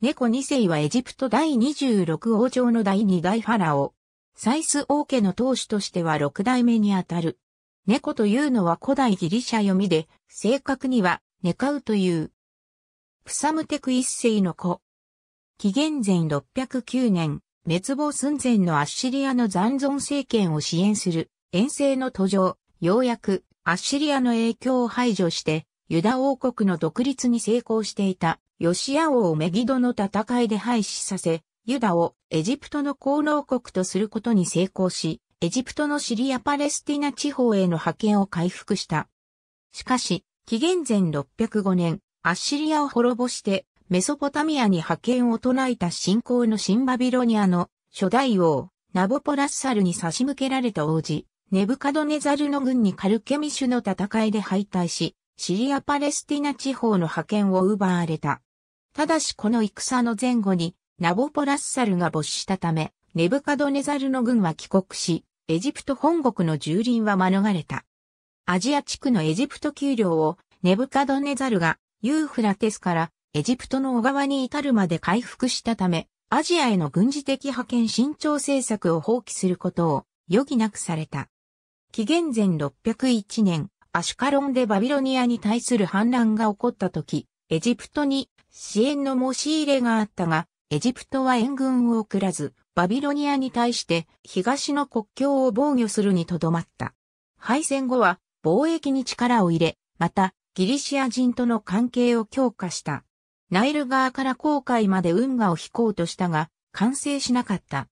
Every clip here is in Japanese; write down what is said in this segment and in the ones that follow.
猫2世はエジプト第26王朝の第2代ファラオ。サイス王家の当主としては6代目にあたる。猫というのは古代ギリシャ読みで、正確には、ネカウという。プサムテク一世の子。紀元前609年、滅亡寸前のアッシリアの残存政権を支援する、遠征の途上、ようやく、アッシリアの影響を排除して、ユダ王国の独立に成功していたヨシア王をメギドの戦いで廃止させ、ユダをエジプトの功労国とすることに成功し、エジプトのシリア・パレスティナ地方への派遣を回復した。しかし、紀元前605年、アッシリアを滅ぼして、メソポタミアに派遣を唱えた信仰の新バビロニアの初代王、ナボポラッサルに差し向けられた王子、ネブカドネザルの軍にカルケミシュの戦いで敗退し、シリア・パレスティナ地方の派遣を奪われた。ただしこの戦の前後に、ナボポラッサルが没したため、ネブカドネザルの軍は帰国し、エジプト本国の蹂躙は免れた。アジア地区のエジプト丘陵を、ネブカドネザルが、ユーフラテスから、エジプトの小川に至るまで回復したため、アジアへの軍事的派遣伸長政策を放棄することを余儀なくされた。紀元前601年、アシュカロンでバビロニアに対する反乱が起こった時、エジプトに支援の申し入れがあったが、エジプトは援軍を送らず、バビロニアに対して東の国境を防御するにとどまった。敗戦後は貿易に力を入れ、またギリシア人との関係を強化した。ナイル川から航海まで運河を引こうとしたが、完成しなかった。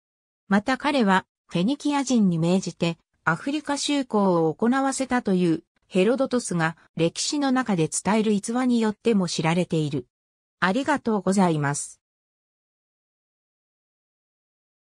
また彼はフェニキア人に命じてアフリカ就航を行わせたというヘロドトスが歴史の中で伝える逸話によっても知られている。ありがとうございます。